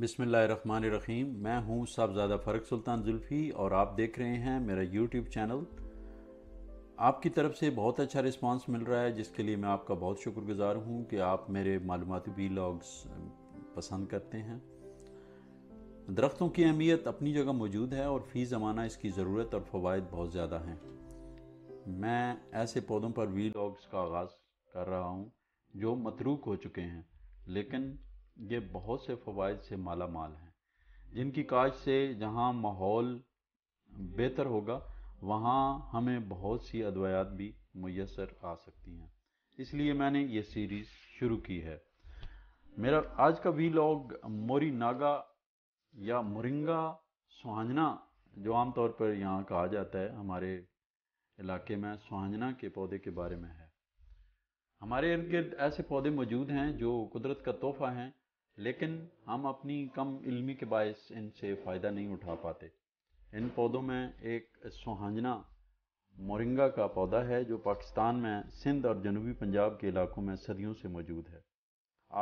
बिसमीम मैं हूं साहबजादा फ़र्क सुल्तान जुल्फ़ी और आप देख रहे हैं मेरा यूट्यूब चैनल आपकी तरफ से बहुत अच्छा रिस्पांस मिल रहा है जिसके लिए मैं आपका बहुत शुक्रगुज़ार हूं कि आप मेरे मालूमती वीलॉग्स पसंद करते हैं दरख्तों की अहमियत अपनी जगह मौजूद है और फ़ी ज़माना इसकी ज़रूरत और फ़वाद बहुत ज़्यादा हैं मैं ऐसे पौधों पर वीलॉग्स का आगाज़ कर रहा हूँ जो मतरूक हो चुके हैं लेकिन ये बहुत से फ़वाद से माला माल हैं जिनकी काज से जहाँ माहौल बेहतर होगा वहाँ हमें बहुत सी अदवायात भी मैसर आ सकती हैं इसलिए मैंने ये सीरीज़ शुरू की है मेरा आज का वी लॉग मोरी नागा या मुरिंगा सुहाजना जो आमतौर पर यहाँ कहा जाता है हमारे इलाके में सुहाजना के पौधे के बारे में है हमारे इर्द गिर्द ऐसे पौधे मौजूद हैं जो कुदरत का तोहफा हैं लेकिन हम अपनी कम इल्मी के बायस इनसे फ़ायदा नहीं उठा पाते इन पौधों में एक सुहांजना मोरिंगा का पौधा है जो पाकिस्तान में सिंध और जनूबी पंजाब के इलाकों में सदियों से मौजूद है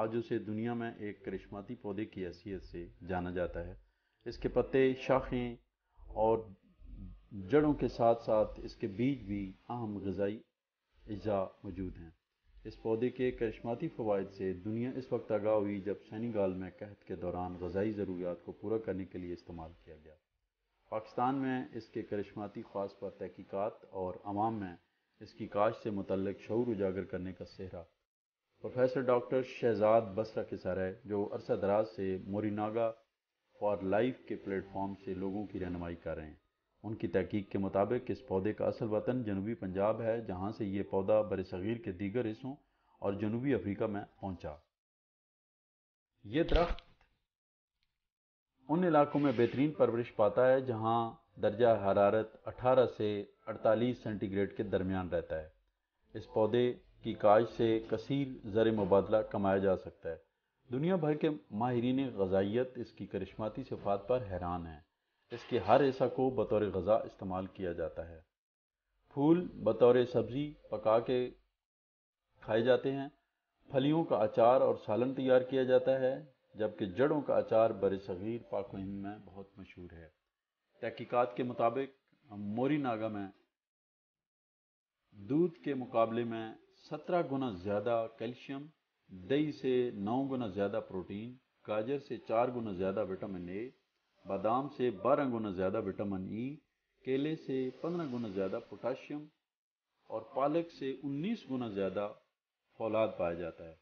आज उसे दुनिया में एक करिश्माती पौधे की हैसियत से जाना जाता है इसके पत्ते शाखें और जड़ों के साथ साथ इसके बीज भी अहम गज़ाई अज्जा मौजूद हैं इस पौधे के करिश्माती फ़वाद से दुनिया इस वक्त आगा हुई जब सैनीगाल में कहत के दौरान गजाई ज़रूरियात को पूरा करने के लिए इस्तेमाल किया गया पाकिस्तान में इसके करिश्माती ख़ास पर तहकीक़ात और आवाम में इसकी काश से मुतलक शूर उजागर करने का सेहरा प्रोफेसर डॉक्टर शहजाद बसरा के है जो अरसा दराज से मोरीनागा फॉर लाइफ के प्लेटफॉर्म से लोगों की रहनमाई कर रहे हैं उनकी तहकीक के मुताबिक इस पौधे का असल वतन जनूबी पंजाब है जहाँ से ये पौधा बरसीर के दीगर हिस्सों और जनूबी अफ्रीका में पहुँचा ये दरख्त उन इलाकों में बेहतरीन परवरिश पाता है जहाँ दर्जा हरारत 18 से 48 सेंटीग्रेड के दरमियान रहता है इस पौधे की काज से कसीर ज़र मुबादला कमाया जा सकता है दुनिया भर के माहरीन गजाइत इसकी करिश्माती सिफात पर हैरान हैं इसके हर हिस्सा को बतौर गज़ा इस्तेमाल किया जाता है फूल बतौर सब्ज़ी पका के खाए जाते हैं फलियों का अचार और सालन तैयार किया जाता है जबकि जड़ों का अचार बर सग़ीर पाक हिंद में बहुत मशहूर है तहकीक़ात के मुताबिक मोरी नागा में दूध के मुकाबले में सत्रह गुना ज़्यादा कैल्शियम दही से नौ गुना ज़्यादा प्रोटीन गाजर से चार गुना ज़्यादा विटामिन ए बादाम से 12 गुना ज़्यादा विटामिन ई e, केले से 15 गुना ज़्यादा पोटाशियम और पालक से 19 गुना ज़्यादा फौलाद पाया जाता है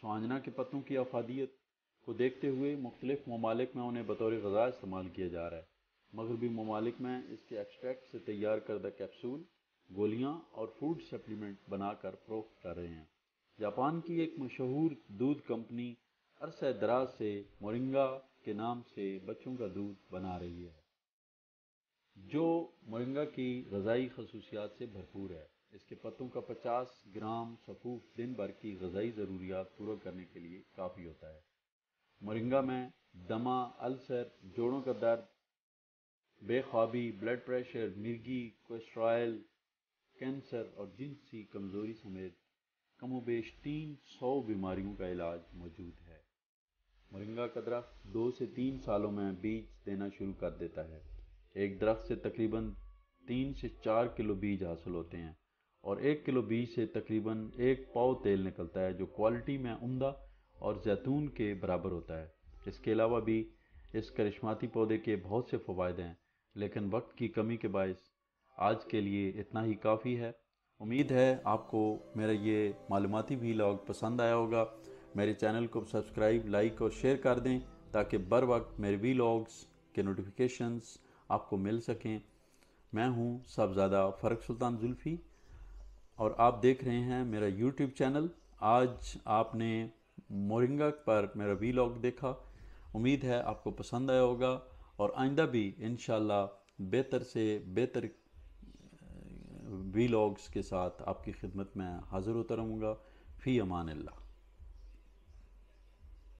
सुहाजना के पत्तों की अफादियत को देखते हुए मुख्तलिफ ममालिक में उन्हें बतौर गज़ा इस्तेमाल किया जा रहा है मगरबी ममालिक में इसके एक्सट्रैक्ट से तैयार करदा कैप्सूल गोलियाँ और फूड सप्लीमेंट बनाकर फरोख्त कर रहे हैं जापान की एक मशहूर दूध कंपनी अरसे दराज से मोरिंगा के नाम से बच्चों का दूध बना रही है जो मोरिंगा की गजाई खसूसियात से भरपूर है इसके पत्तों का 50 ग्राम सफूफ दिन भर की गजाई ज़रूरियात पूरा करने के लिए काफ़ी होता है मोरिंगा में दमा अल्सर जोड़ों का दर्द बेख्वाबी ब्लड प्रेशर मिर्गी कोलेस्ट्रॉयल कैंसर और जिनसी कमज़ोरी समेत कमोबेश तीन सौ बीमारियों का इलाज मौजूद है मरिंगा का दरख्त दो से तीन सालों में बीज देना शुरू कर देता है एक दरख्त से तकरीबन तीन से चार किलो बीज हासिल होते हैं और एक किलो बीज से तकरीबन एक पाव तेल निकलता है जो क्वालिटी में उमदा और जैतून के बराबर होता है इसके अलावा भी इस करिश्माती पौधे के बहुत से फ़वाद हैं लेकिन वक्त की कमी के बायस आज के लिए इतना ही काफ़ी है उम्मीद है आपको मेरा ये मालूमती भी लॉग पसंद आया होगा मेरे चैनल को सब्सक्राइब लाइक और शेयर कर दें ताकि बर वक्त मेरे वीलॉग्स के नोटिफिकेशंस आपको मिल सकें मैं हूं साहबजादा फ़र्क सुल्तान जुल्फ़ी और आप देख रहे हैं मेरा यूट्यूब चैनल आज आपने मोरिंगा पर मेरा वीलॉग देखा उम्मीद है आपको पसंद आया होगा और आइंदा भी इन बेहतर से बेहतर वीलॉग्स के साथ आपकी खिदमत में हाज़िर होता रहूँगा फ़ी अमान ला